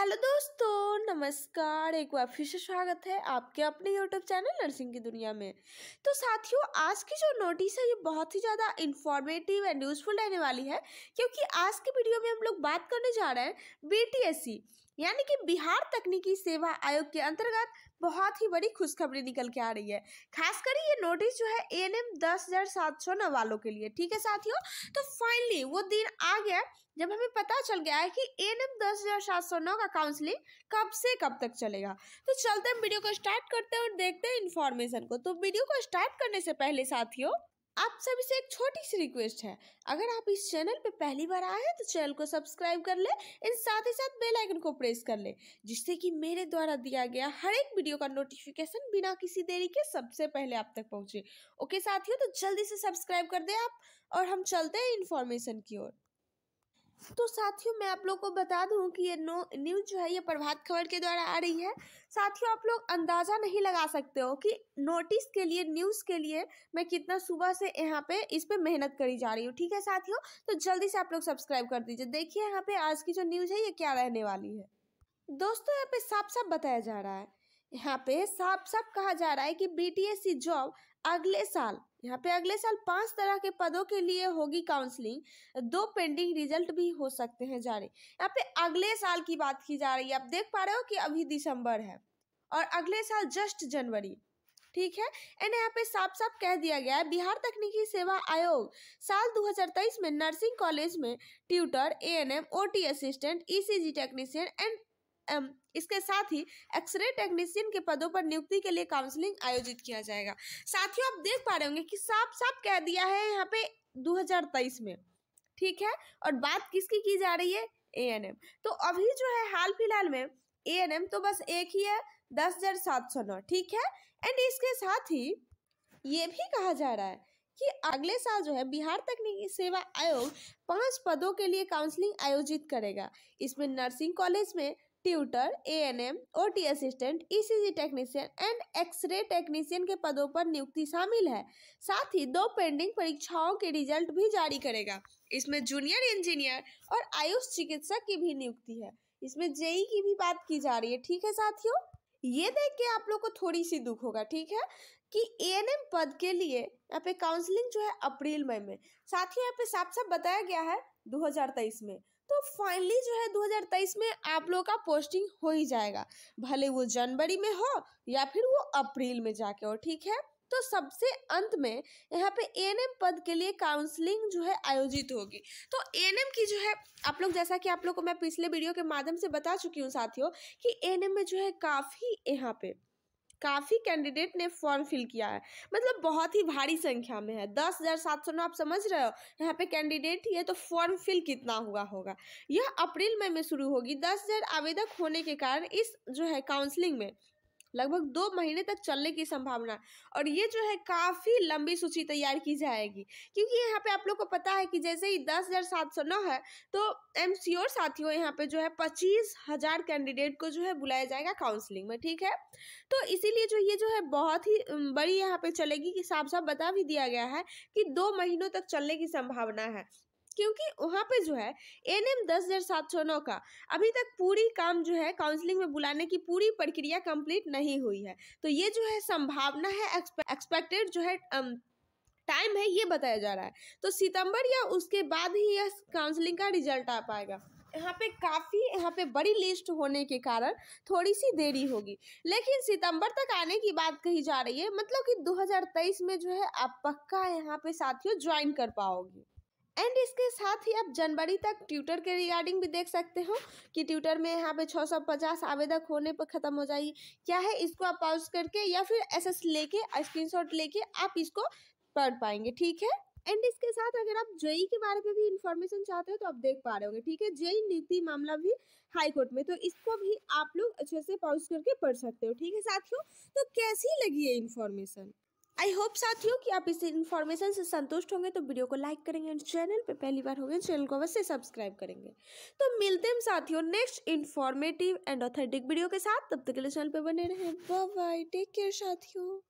hello दोस्तों नमस्कार एक बार फिर से स्वागत है आपके अपने यूट्यूब चैनल नर्सिंग की दुनिया में तो साथियों आज की जो नोटिस है ये बहुत ही ज़्यादा इन्फॉर्मेटिव एंड यूज़फुल रहने वाली है क्योंकि आज के वीडियो में हम लोग बात करने जा रहे हैं बी यानी कि बिहार तकनीकी सेवा आयोग के अंतर्गत बहुत ही बड़ी खुशखबरी निकल के आ रही है खासकर ये नोटिस जो है ए एन एम दस हज़ार सात सौ नौ वालों के लिए ठीक है साथियों तो फाइनली वो दिन आ गया जब हमें पता चल गया है कि ए एन एम दस हज़ार सात सौ नौ का काउंसलिंग कब से कब तक चलेगा तो चलते हैं वीडियो को स्टार्ट करते हैं और देखते हैं इन्फॉर्मेशन को तो वीडियो को स्टार्ट करने से पहले साथियों आप सभी से एक छोटी सी रिक्वेस्ट है अगर आप इस चैनल पर पहली बार आए हैं तो चैनल को सब्सक्राइब कर ले इन साथ ही साथ बेल आइकन को प्रेस कर ले जिससे कि मेरे द्वारा दिया गया हर एक वीडियो का नोटिफिकेशन बिना किसी देरी के सबसे पहले आप तक पहुँचे ओके साथियों तो जल्दी से सब्सक्राइब कर दें आप और हम चलते हैं इन्फॉर्मेशन की ओर तो साथियों मैं आप लोग को बता दूं कि ये नो न्यूज़ जो है ये प्रभात खबर के द्वारा आ रही है साथियों आप लोग अंदाज़ा नहीं लगा सकते हो कि नोटिस के लिए न्यूज़ के लिए मैं कितना सुबह से यहाँ पे इस पर मेहनत करी जा रही हूँ ठीक है साथियों तो जल्दी से आप लोग सब्सक्राइब कर दीजिए देखिए यहाँ पे आज की जो न्यूज़ है ये क्या रहने वाली है दोस्तों यहाँ पे साफ साफ बताया जा रहा है यहाँ पे साफ साफ कहा जा रहा है कि बी जॉब अगले साल यहाँ पे अगले साल पांच तरह के पदों के लिए होगी काउंसलिंग दो पेंडिंग रिजल्ट भी हो सकते हैं जारी यहाँ पे अगले साल की बात की जा रही है आप देख पा रहे हो कि अभी दिसंबर है और अगले साल जस्ट जनवरी ठीक है एंड यहाँ पे साफ साफ कह दिया गया है बिहार तकनीकी सेवा आयोग साल 2023 में नर्सिंग कॉलेज में tutor ANM OT assistant ECG technician and इसके साथ ही एक्सरे टेक्नीशियन के पदों पर नियुक्ति के लिए काउंसलिंग आयोजित किया जाएगा साथियों आप देख पा रहे होंगे कि साफ साफ कह दिया है यहाँ पे 2023 में ठीक है और बात किसकी की जा रही है ए एन एम तो अभी जो है हाल फिलहाल में ए एन एम तो बस एक ही है दस हजार सात सौ नौ ठीक है एंड इसके साथ ही ये भी कहा जा रहा है कि अगले साल जो है बिहार तकनीकी सेवा आयोग पांच पदों के लिए काउंसलिंग आयोजित करेगा इसमें नर्सिंग कॉलेज में tutor ANM OT assistant ECG technician and X ray technician के पदों पर नियुक्ति शामिल है साथ ही दो पेंडिंग परीक्षाओं के रिजल्ट भी जारी करेगा इसमें जूनियर इंजीनियर और आयुष चिकित्सक की भी नियुक्ति है इसमें जेई e की भी बात की जा रही है ठीक है साथियों ये देख के आप लोग को थोड़ी सी दुख होगा ठीक है कि ए पद के लिए यहाँ पे काउंसलिंग जो है अप्रैल मई में साथ ही यहाँ पे साफ साफ बताया गया है 2023 में तो फाइनली जो है 2023 में आप लोगों का पोस्टिंग हो ही जाएगा भले वो जनवरी में हो या फिर वो अप्रैल में जाके हो ठीक है तो सबसे अंत में यहाँ पे एएनएम पद के लिए काउंसलिंग जो है आयोजित होगी तो एएनएम की जो है आप लोग जैसा कि आप लोग को मैं पिछले वीडियो के माध्यम से बता चुकी हूँ साथियों कि एएनएम में जो है काफ़ी यहाँ पे काफ़ी कैंडिडेट ने फॉर्म फिल किया है मतलब बहुत ही भारी संख्या में है दस हज़ार सात सौ नौ आप समझ रहे हो यहाँ पे कैंडिडेट ही है तो फॉर्म फिल कितना हुआ होगा यह अप्रैल मई में, में शुरू होगी दस हज़ार आवेदक होने के कारण इस जो है काउंसलिंग में लगभग दो महीने तक चलने की संभावना और ये जो है काफ़ी लंबी सूची तैयार की जाएगी क्योंकि यहाँ पे आप लोग को पता है कि जैसे ही दस हज़ार सात सौ नौ है तो एम सी और साथियों यहाँ पे जो है पच्चीस हज़ार कैंडिडेट को जो है बुलाया जाएगा काउंसलिंग में ठीक है तो इसीलिए जो ये जो है बहुत ही बड़ी यहाँ पे चलेगी कि साफ साफ बता भी दिया गया है कि दो महीनों तक चलने की संभावना है क्योंकि वहाँ पे जो है एन एम दस हज़ार सात सौ नौ का अभी तक पूरी काम जो है काउंसलिंग में बुलाने की पूरी प्रक्रिया कंप्लीट नहीं हुई है तो ये जो है संभावना है एक्सपेक्टेड जो है अम, टाइम है ये बताया जा रहा है तो सितंबर या उसके बाद ही यह काउंसलिंग का रिजल्ट आ पाएगा यहाँ पे काफ़ी यहाँ पे बड़ी लिस्ट होने के कारण थोड़ी सी देरी होगी लेकिन सितंबर तक आने की बात कही जा रही है मतलब कि 2023 में जो है आप पक्का यहाँ पे साथियों ज्वाइन कर पाओगे एंड इसके साथ ही आप जनवरी तक ट्यूटर के रिगार्डिंग भी देख सकते हो कि ट्यूटर में यहाँ पे 650 आवेदक होने पर ख़त्म हो जाएगी क्या है इसको आप पॉज करके या फिर ऐसा लेके स्क्रीनशॉट लेके आप इसको पढ़ पाएंगे ठीक है एंड इसके साथ अगर आप जेई e के बारे में भी इन्फॉर्मेशन चाहते हो तो आप देख पा रहे होंगे ठीक है जेई e नीति मामला भी हाई कोर्ट में तो इसको भी आप लोग अच्छे से पॉज करके पढ़ सकते हो ठीक है साथियों तो कैसी लगी ये इन्फॉर्मेशन आई होप साथियों कि आप इस इन्फॉर्मेशन से संतुष्ट होंगे तो वीडियो को लाइक करेंगे एंड चैनल पे पहली बार होंगे चैनल को अवश्य सब्सक्राइब करेंगे तो मिलते हैं साथियों next informative and authentic video के साथ तब तक के लिए चैनल पे बने रहें बाय बाय टेक केयर साथियों